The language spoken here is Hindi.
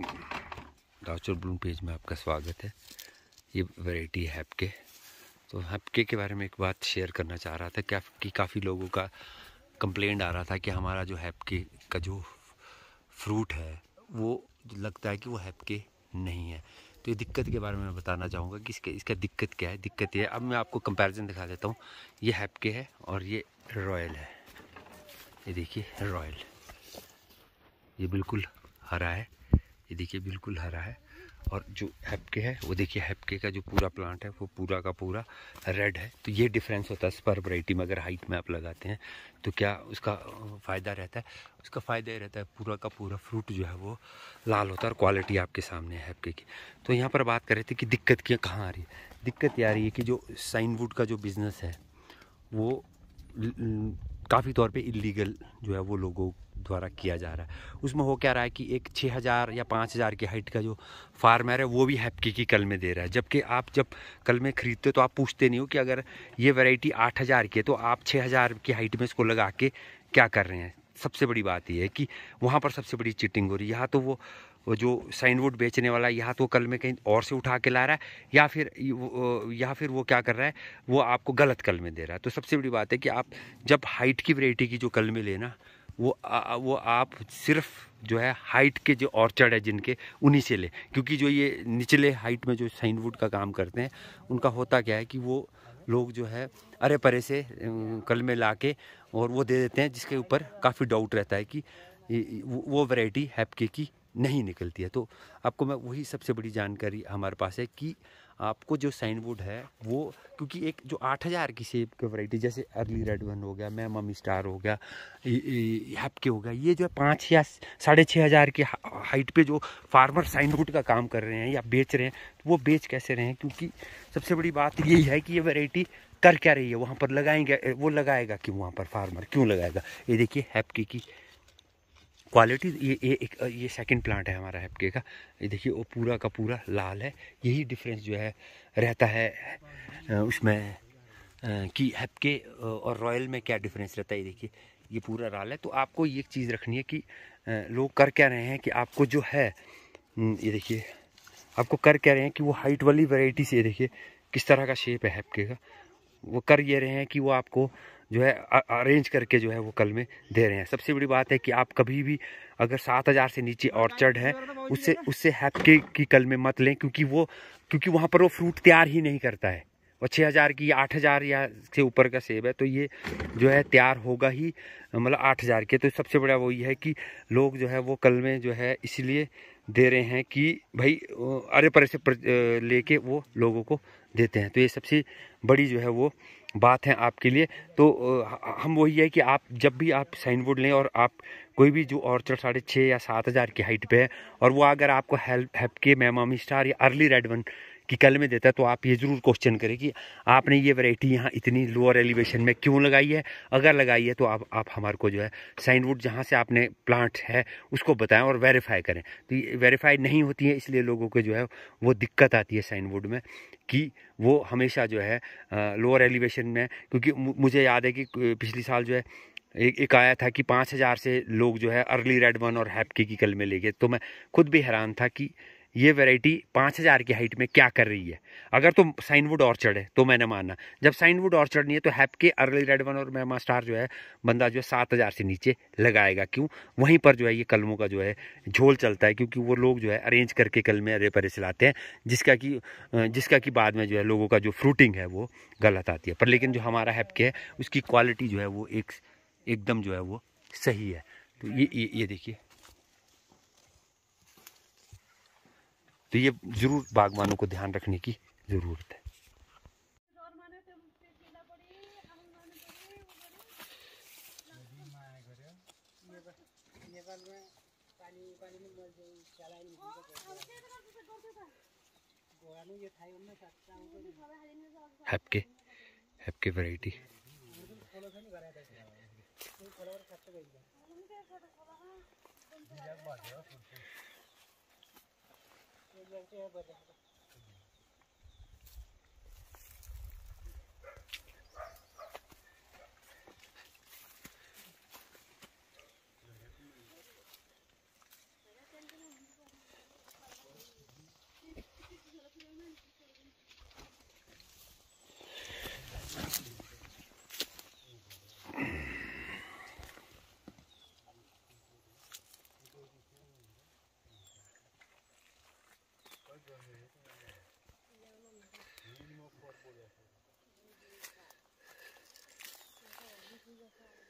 डाउचर ब्लूम पेज में आपका स्वागत है ये वैरायटी है आपके तो हैपके के बारे में एक बात शेयर करना चाह रहा था क्या कि काफ़ी लोगों का कंप्लेंट आ रहा था कि हमारा जो हैपके का जो फ्रूट है वो लगता है कि वो हैपके नहीं है तो ये दिक्कत के बारे में मैं बताना चाहूँगा कि इसके इसका दिक्कत क्या है दिक्कत ये है अब मैं आपको कंपेरिज़न दिखा देता हूँ ये हैपके है और ये रॉयल है ये देखिए रॉयल ये बिल्कुल हरा है ये देखिए बिल्कुल हरा है और जो हैपके है वो देखिए हैपके का जो पूरा प्लांट है वो पूरा का पूरा रेड है तो ये डिफरेंस होता है स्पर वराइटी में अगर हाइट में आप लगाते हैं तो क्या उसका फ़ायदा रहता है उसका फ़ायदा ये रहता है पूरा का पूरा फ्रूट जो है वो लाल होता है और क्वालिटी आपके सामने है हैपके की तो यहाँ पर बात कर रहे थे कि दिक्कत क्या कहाँ आ रही है दिक्कत ये आ रही है कि जो साइनवुड का जो बिज़नेस है वो काफ़ी तौर पर इलीगल जो है वो लोगों द्वारा किया जा रहा है उसमें हो क्या रहा है कि एक 6000 या 5000 की हाइट का जो फार्मर है वो भी हैपकी की कल में दे रहा है जबकि आप जब कल में ख़रीदते हो तो आप पूछते नहीं हो कि अगर ये वैरायटी 8000 की है तो आप 6000 की हाइट में इसको लगा के क्या कर रहे हैं सबसे बड़ी बात यह है कि वहाँ पर सबसे बड़ी चिटिंग हो रही है यहाँ तो वो जो साइनवुड बेचने वाला है यहाँ तो कल में कहीं और से उठा के ला रहा है या फिर या फिर वो क्या कर रहा है वो आपको गलत कल में दे रहा है तो सबसे बड़ी बात है कि आप जब हाइट की वरायटी की जो कल में लेना वो आ, वो आप सिर्फ जो है हाइट के जो ऑर्चर्ड है जिनके उन्हीं से लें क्योंकि जो ये निचले हाइट में जो साइनवुड का काम करते हैं उनका होता क्या है कि वो लोग जो है अरे परे से कल में ला के और वो दे देते हैं जिसके ऊपर काफ़ी डाउट रहता है कि वो वैरायटी हैपके की नहीं निकलती है तो आपको मैं वही सबसे बड़ी जानकारी हमारे पास है कि आपको जो साइन बोर्ड है वो क्योंकि एक जो 8000 की सेब की वैरायटी जैसे अर्ली रेड वन हो गया मैं ममी स्टार हो गया हैप्के हो गया ये जो है पाँच या साढ़े छः हज़ार की हाइट पे जो फार्मर साइन बोर्ड का काम कर रहे हैं या बेच रहे हैं तो वो बेच कैसे रहे हैं क्योंकि सबसे बड़ी बात यही है कि ये वेराइटी कर क्या रही है वहाँ पर लगाएंगे वो लगाएगा कि वहाँ पर फार्मर क्यों लगाएगा ये देखिए हैप्के की क्वालिटी ये ये एक ये सेकंड प्लांट है हमारा हेपके का ये देखिए वो पूरा का पूरा लाल है यही डिफरेंस जो है रहता है उसमें कि हेपके और रॉयल में क्या डिफरेंस रहता है ये देखिए ये पूरा लाल है तो आपको ये एक चीज़ रखनी है कि लोग कर क्या रहे हैं कि आपको जो है हम्म, ये देखिए आपको कर क्या रहे हैं कि वो हाइट वाली वेराइटी से देखिए किस तरह का शेप है हेपके का वो कर ये रहे हैं कि वो आपको जो है अरेंज करके जो है वो कल में दे रहे हैं सबसे बड़ी बात है कि आप कभी भी अगर सात हज़ार से नीचे ऑर्चर्ड है उससे उससे हैप के की कल में मत लें क्योंकि वो क्योंकि वहाँ पर वो फ्रूट तैयार ही नहीं करता है वो छः हज़ार की आठ हज़ार या से ऊपर का सेब है तो ये जो है तैयार होगा ही मतलब आठ हज़ार के तो सबसे बड़ा वही है कि लोग जो है वो कल में जो है इसलिए दे रहे हैं कि भाई अरे परे से लेके वो लोगों को देते हैं तो ये सबसे बड़ी जो है वो बात है आपके लिए तो हम वही है कि आप जब भी आप साइन बोर्ड लें और आप कोई भी जो ऑर्चर्ड साढ़े छः या सात हज़ार की हाइट पे है और वो अगर आपको हेल्प हैप के मेमामी स्टार या अर्ली रेड वन कि कल में देता है तो आप ये ज़रूर क्वेश्चन करें कि आपने ये वैरायटी यहाँ इतनी लोअर एलिवेशन में क्यों लगाई है अगर लगाई है तो आप आप हमारे को जो है साइनवुड जहाँ से आपने प्लांट है उसको बताएं और वेरीफाई करें तो वेरीफाई नहीं होती है इसलिए लोगों को जो है वो दिक्कत आती है साइनवुड में कि वो हमेशा जो है लोअर एलिवेशन में क्योंकि मुझे याद है कि पिछले साल जो है एक एक आया था कि पाँच हज़ार से लोग जो है अर्ली रेड वन और हैप्की की कल में ले गए तो मैं खुद भी हैरान था कि ये वैरायटी पाँच हज़ार की हाइट में क्या कर रही है अगर तो साइनवुड ऑर्चर्ड है तो मैंने माना जब साइनवुड ऑर्चर्ड नहीं है तो हैप के अर्ली रेड वन और मेमा स्टार जो है बंदा जो है सात हज़ार से नीचे लगाएगा क्यों वहीं पर जो है ये कलमों का जो है झोल चलता है क्योंकि वो लोग जो है अरेंज करके कलमे अरे परे से लाते हैं जिसका कि जिसका कि बाद में जो है लोगों का जो फ्रूटिंग है वो गलत आती है पर लेकिन जो हमारा हैप के है उसकी क्वालिटी जो है वो एक एकदम जो है वो सही है तो ये, ये देखिए तो ये ज़रूर बागवानों को ध्यान रखने की ज़रूरत है हैपके हैपके वैरायटी ये जैसे है बदल Thank you.